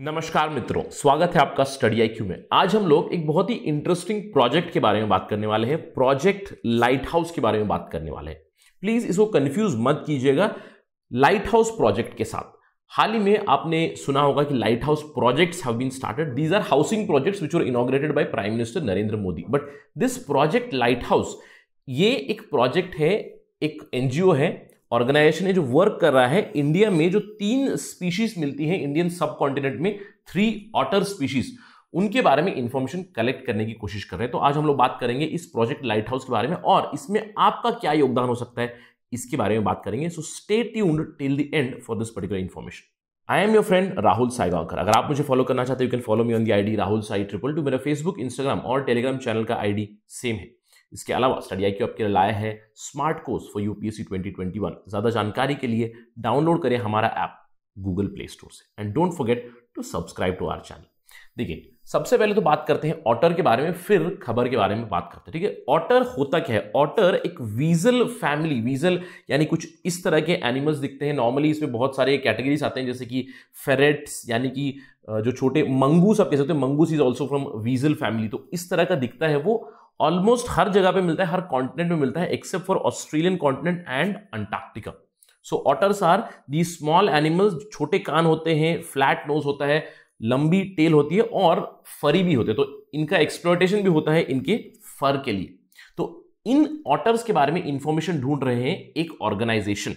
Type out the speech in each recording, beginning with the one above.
नमस्कार मित्रों स्वागत है आपका स्टडी आई क्यू में आज हम लोग एक बहुत ही इंटरेस्टिंग प्रोजेक्ट के बारे में बात करने वाले हैं प्रोजेक्ट लाइट हाउस के बारे में बात करने वाले हैं प्लीज इसको कंफ्यूज मत कीजिएगा लाइट हाउस प्रोजेक्ट के साथ हाल ही में आपने सुना होगा कि light house projects have been started these are housing projects which are inaugurated by prime minister Narendra Modi but this project light house ये एक प्रोजेक्ट है एक एनजीओ है ऑर्गेनाइजेशन है जो वर्क कर रहा है इंडिया में जो तीन स्पीशीज मिलती है इंडियन सब कॉन्टिनेंट में थ्री ऑटर स्पीशीज उनके बारे में इंफॉर्मेशन कलेक्ट करने की कोशिश कर रहे हैं तो आज हम लोग बात करेंगे इस प्रोजेक्ट लाइट हाउस के बारे में और इसमें आपका क्या योगदान हो सकता है इसके बारे में बात करेंगे so stay tuned till the end for this particular information I am your friend Rahul Saigaonkar अगर आप मुझे फॉलो करना चाहते हो you can follow me on the I D Rahul Sai triple two मेरा फेसबुक इंस्टाग्राम और टेलीग्राम चैनल का आई सेम है इसके अलावा स्टडी आई आपके लिए लाया है स्मार्ट कोर्स फॉर यूपीएससी 2021 ज़्यादा जानकारी के लिए डाउनलोड करें हमारा ऐप गूगल प्ले स्टोर से and don't forget to subscribe to our channel देखिए सबसे पहले तो बात करते हैं ऑटर के बारे में फिर खबर के बारे में बात करते हैं ठीक है ऑटर होता क्या है ऑटर एक वीजल फैमिली वीजल यानी कुछ इस तरह के एनिमल्स दिखते हैं नॉर्मली इसमें बहुत सारे कैटेगरीज आते हैं जैसे कि फेरेट्स यानी कि जो छोटे मंगूस आप कह सकते हैं mongoose is also from weasel family तो इस तरह का दिखता है वो ऑलमोस्ट हर जगह पे मिलता है हर कॉन्टिनेंट में मिलता है except for Australian continent and Antarctica so otters are the small animals छोटे कान होते हैं फ्लैट नोज होता है लंबी टेल होती है और फरी भी होते हैं तो इनका एक्सप्लोटेशन भी होता है इनके फर के लिए तो इन ऑटर्स के बारे में इंफॉर्मेशन ढूंढ रहे हैं एक ऑर्गेनाइजेशन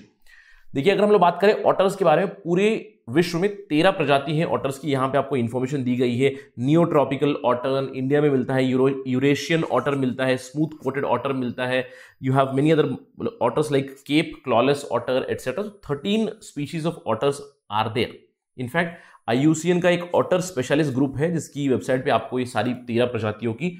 देखिए अगर हम लोग बात करें ऑटर्स के बारे में पूरे विश्व में तेरह प्रजाति है ऑटर्स की यहाँ पे आपको इन्फॉर्मेशन दी गई है नियोट्रॉपिकल ऑटर इंडिया में मिलता है यूरो यूरेशियन ऑटर मिलता है स्मूथ कोटेड ऑटर मिलता है you have many other otters like cape clawless otter etcetera thirteen species of otters are there in fact आई का एक ऑटर स्पेशलिस्ट ग्रुप है जिसकी वेबसाइट पे आपको ये सारी तेरह प्रजातियों की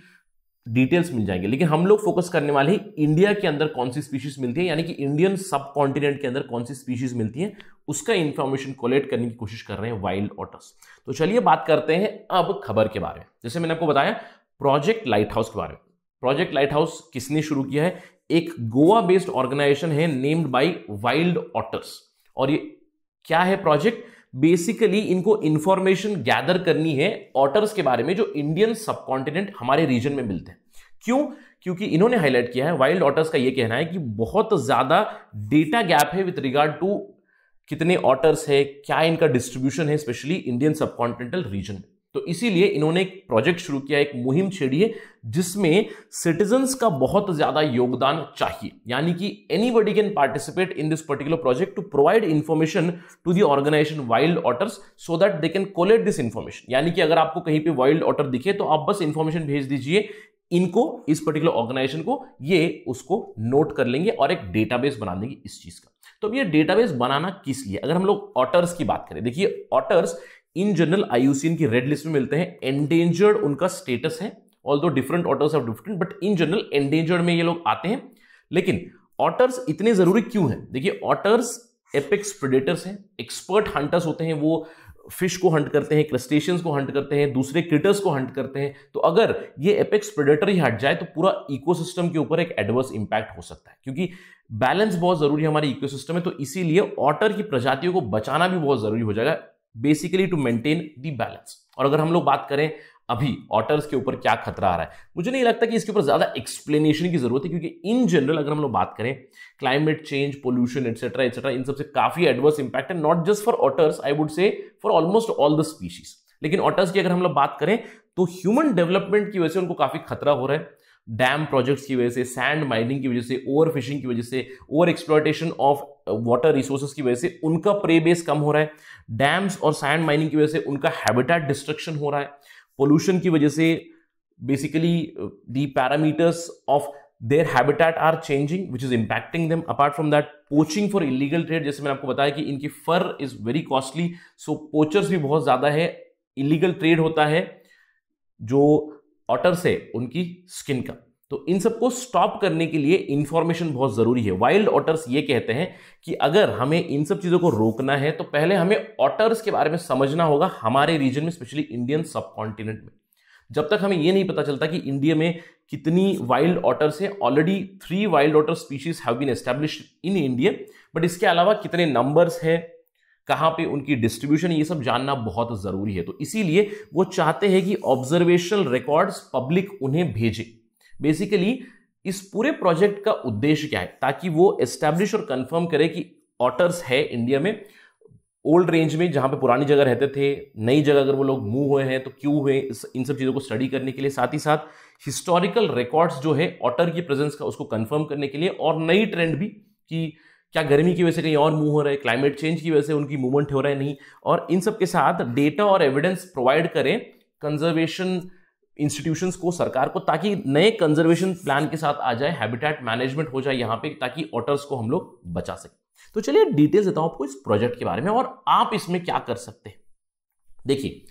डिटेल्स मिल जाएंगे लेकिन हम लोग फोकस करने वाले हैं इंडिया के अंदर कौन सी स्पीशीज मिलती है यानी कि इंडियन सब कॉन्टिनेंट के अंदर कौन सी स्पीशीज मिलती है उसका इन्फॉर्मेशन कोलेक्ट करने की कोशिश कर रहे हैं वाइल्ड ऑटर्स तो चलिए बात करते हैं अब खबर के बारे में जैसे मैंने आपको बताया प्रोजेक्ट लाइट हाउस के बारे में प्रोजेक्ट लाइट हाउस किसने शुरू किया है एक गोवा बेस्ड ऑर्गेनाइजेशन है नेम्ड बाई वाइल्ड ऑटर्स और ये क्या है प्रोजेक्ट बेसिकली इनको इंफॉर्मेशन गैदर करनी है ऑटर्स के बारे में जो इंडियन सब कॉन्टिनेंट हमारे रीजन में मिलते हैं क्यों क्योंकि इन्होंने हाईलाइट किया है वाइल्ड ऑटर्स का यह कहना है कि बहुत ज्यादा डेटा गैप है विथ रिगार्ड टू कितने ऑटर्स है क्या इनका डिस्ट्रीब्यूशन है specially Indian subcontinental region में तो इसीलिए इन्होंने एक प्रोजेक्ट शुरू किया एक मुहिम छेड़ी है जिसमें सिटीजन्स का बहुत ज्यादा योगदान चाहिए यानी कि anybody can participate in this particular project to provide information to the organisation wild otters so that they can collect this information यानी कि अगर आपको कहीं पे वाइल्ड ऑटर दिखे तो आप बस इन्फॉर्मेशन भेज दीजिए इनको इस पर्टिकुलर ऑर्गेनाइजेशन को ये उसको नोट कर लेंगे और एक डेटाबेस बना देंगे इस चीज का तो अब ये डेटाबेस बनाना किस लिए अगर हम लोग ऑटर्स की बात करें देखिए ऑटर्स इन जनरल आईयूसीएन की रेड लिस्ट में मिलते हैं एंडेंजर्ड उनका स्टेटस है although different otters of different but in general endangered में ये लोग आते हैं लेकिन ऑटर्स इतने जरूरी क्यों हैं देखिए ऑटर्स एपेक्स प्रिडेटर्स हैं एक्सपर्ट हंटर्स होते हैं वो फिश को हंट करते हैं क्रस्टेशियंस को हंट करते हैं दूसरे क्रिटर्स को हंट करते हैं तो अगर ये एपेक्स प्रेडेटर ही हट जाए तो पूरा इकोसिस्टम के ऊपर एक एडवर्स इंपैक्ट हो सकता है क्योंकि बैलेंस बहुत जरूरी है हमारे इकोसिस्टम में तो इसीलिए ऑटर की प्रजातियों को बचाना भी बहुत जरूरी हो जाएगा basically to maintain the balance और अगर हम लोग बात करें अभी ऑटर्स के ऊपर क्या खतरा आ रहा है मुझे नहीं लगता कि इसके ऊपर ज़्यादा एक्सप्लेनेशन की ज़रूरत है क्योंकि इन जनरल अगर हम लोग बात करें climate change pollution etcetera etcetera इन सबसे काफ़ी एडवर्स इंपैक्ट है not just for otters I would say for almost all the species लेकिन ऑटर्स की अगर हम लोग बात करें तो ह्यूमन डेवलपमेंट की वजह से उनको काफ़ी खतरा हो रहा है डैम प्रोजेक्ट्स की वजह से सैंड माइनिंग की वजह से ओवर फिशिंग की वजह से over exploitation of water resources की वजह से उनका प्रे बेस कम हो रहा है डैम्स और सैंड माइनिंग की वजह से उनका हैबिटेट डिस्ट्रक्शन हो रहा है पोल्यूशन की वजह से basically the parameters of their habitat are changing which is impacting them apart from that poaching for illegal trade जैसे मैंने आपको बताया कि इनकी fur is very costly so poachers भी बहुत ज्यादा है इलीगल ट्रेड होता है जो ऑटर से उनकी स्किन का तो इन सबको स्टॉप करने के लिए इंफॉर्मेशन बहुत ज़रूरी है वाइल्ड ऑटर्स ये कहते हैं कि अगर हमें इन सब चीज़ों को रोकना है तो पहले हमें ऑटर्स के बारे में समझना होगा हमारे रीजन में स्पेशली इंडियन सब कॉन्टिनेंट में जब तक हमें यह नहीं पता चलता कि इंडिया में कितनी वाइल्ड ऑटर्स हैं already three wild otter species have been establish in India but इसके अलावा कितने नंबर्स हैं कहाँ पे उनकी डिस्ट्रीब्यूशन ये सब जानना बहुत ज़रूरी है तो इसीलिए वो चाहते हैं कि ऑब्जर्वेशनल रिकॉर्ड्स पब्लिक उन्हें भेजे बेसिकली इस पूरे प्रोजेक्ट का उद्देश्य क्या है ताकि वो एस्टैब्लिश और कंफर्म करे कि ऑटर्स है इंडिया में ओल्ड रेंज में जहाँ पे पुरानी जगह रहते थे नई जगह अगर वो लोग मूव हुए हैं तो क्यों हुए इन सब चीज़ों को स्टडी करने के लिए साथ ही साथ हिस्टोरिकल रिकॉर्ड्स जो है ऑटर की प्रेजेंस का उसको कंफर्म करने के लिए और नई ट्रेंड भी कि क्या गर्मी की वजह से कहीं और मूव हो रहा है क्लाइमेट चेंज की वजह से उनकी मूवमेंट हो रहा है नहीं और इन सब के साथ डेटा और एविडेंस प्रोवाइड करें कंजर्वेशन इंस्टीट्यूशंस को सरकार को ताकि नए कंजर्वेशन प्लान के साथ आ जाए हैबिटेट मैनेजमेंट हो जाए यहाँ पे ताकि ऑटर्स को हम लोग बचा सकें तो चलिए डिटेल्स देता हूं आपको इस प्रोजेक्ट के बारे में और आप इसमें क्या कर सकते हैं देखिए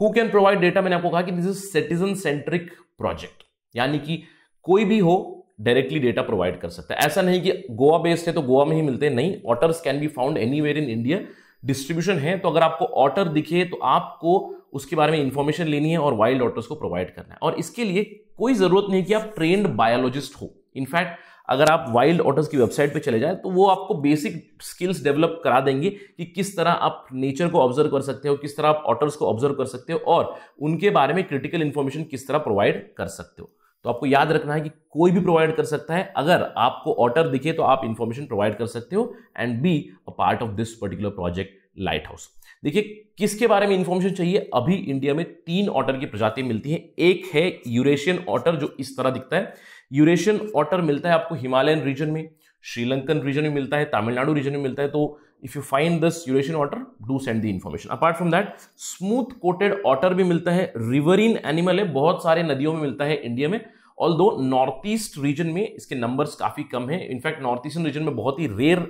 हु कैन प्रोवाइड डेटा मैंने आपको कहा कि this is citizen centric project यानी कि कोई भी हो डायरेक्टली डेटा प्रोवाइड कर सकता है ऐसा नहीं कि गोवा बेस्ड है तो गोवा में ही मिलते हैं नहीं otters can be found any in India distribution है तो अगर आपको ऑटर दिखे तो आपको उसके बारे में इंफॉर्मेशन लेनी है और वाइल्ड ऑटर्स को प्रोवाइड करना है और इसके लिए कोई ज़रूरत नहीं कि आप ट्रेंड बायोलॉजिस्ट हो इनफैक्ट अगर आप वाइल्ड ऑटर्स की वेबसाइट पे चले जाए तो वो आपको बेसिक स्किल्स डेवलप करा देंगे कि किस तरह आप नेचर को ऑब्जर्व कर सकते हो किस तरह आप ऑटर्स को ऑब्जर्व कर सकते हो और उनके बारे में क्रिटिकल इन्फॉर्मेशन किस तरह प्रोवाइड कर सकते हो तो आपको याद रखना है कि कोई भी प्रोवाइड कर सकता है अगर आपको ऑटर दिखे तो आप इंफॉर्मेशन प्रोवाइड कर सकते हो and be a part of this particular project light lighthouse देखिए किसके बारे में इन्फॉर्मेशन चाहिए अभी इंडिया में तीन ऑटर की प्रजातियां मिलती हैं एक है यूरेशियन ऑटर जो इस तरह दिखता है यूरेशियन ऑटर मिलता है आपको हिमालयन रीजन में श्रीलंकन रीजन में मिलता है तमिलनाडु रीजन में मिलता है तो if you find this Eurasian otter do send the information apart from that smooth coated otter भी मिलता है रिवरिन एनिमल है बहुत सारे नदियों में मिलता है इंडिया में ऑल दो नॉर्थ ईस्ट रीजन में इसके नंबर्स काफ़ी कम हैं इनफैक्ट नॉर्थ ईस्टर्न रीजन में बहुत ही रेयर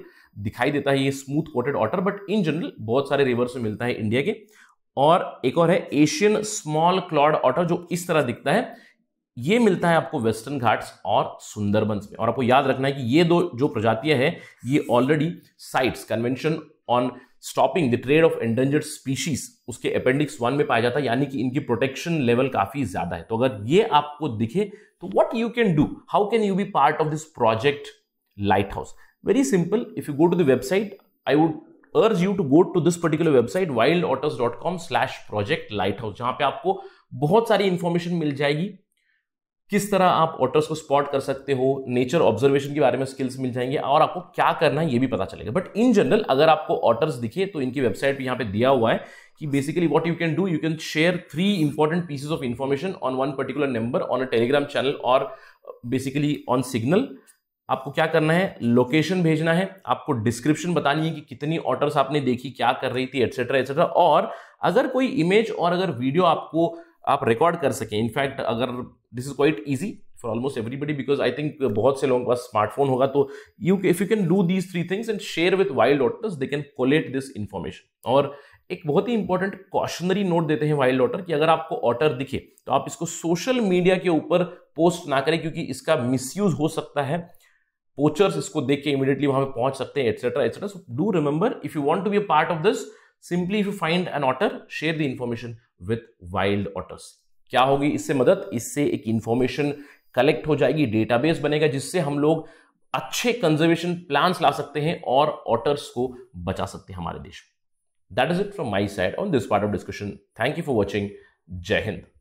दिखाई देता है ये smooth coated water but in general बहुत सारे रिवर्स में मिलता है इंडिया के और एक और है एशियन स्मॉल क्लॉड ऑटर जो इस तरह दिखता है ये मिलता है आपको वेस्टर्न घाट्स और सुंदरबंस में और आपको याद रखना है कि ये दो जो प्रजातियां हैं ये already CITES convention on stopping the trade of endangered species उसके अपेंडिक्स वन में पाया जाता है यानी कि इनकी प्रोटेक्शन लेवल काफी ज्यादा है तो अगर ये आपको दिखे तो what you can do how can you be part of this project light lighthouse very simple if you go to the website I would urge you to go to this particular website wild otters dot com slash project light lighthouse जहां पर आपको बहुत सारी information मिल जाएगी किस तरह आप otters को स्पॉट कर सकते हो नेचर ऑब्जर्वेशन के बारे में स्किल्स मिल जाएंगे और आपको क्या करना है ये भी पता चलेगा बट इन जनरल अगर आपको ऑटर्स दिखे तो इनकी वेबसाइट भी यहाँ पे दिया हुआ है कि basically what you can do you can share three important pieces of information on one particular number on a Telegram channel और बेसिकली ऑन सिग्नल आपको क्या करना है लोकेशन भेजना है आपको डिस्क्रिप्शन बतानी है कि कितनी ऑर्डर्स आपने देखी क्या कर रही थी एटसेट्रा एटसेट्रा और अगर कोई इमेज और अगर वीडियो आपको आप रिकॉर्ड कर सकें इनफैक्ट अगर this is quite easy for almost everybody because I think बहुत से लोगों के पास स्मार्टफोन होगा तो you if you can do these three things and share with wild otters they can collect this information और एक बहुत ही इंपॉर्टेंट कॉशनरी नोट देते हैं वाइल्ड ऑटर कि अगर आपको ऑटर दिखे तो आप इसको सोशल मीडिया के ऊपर पोस्ट ना करें क्योंकि इसका मिसयूज हो सकता है पोचर्स इसको देख के इमीडिएटली वहां पे पहुंच सकते हैं etcetera etcetera so do remember if you want to be a part of this simply if you find an otter share the information with wild otters क्या होगी इससे मदद इससे एक इंफॉर्मेशन कलेक्ट हो जाएगी डेटाबेस बनेगा जिससे हम लोग अच्छे कंजर्वेशन प्लान्स ला सकते हैं और ऑटर्स को बचा सकते हैं हमारे देश में that is it from my side on this part of discussion thank you for watching जय हिंद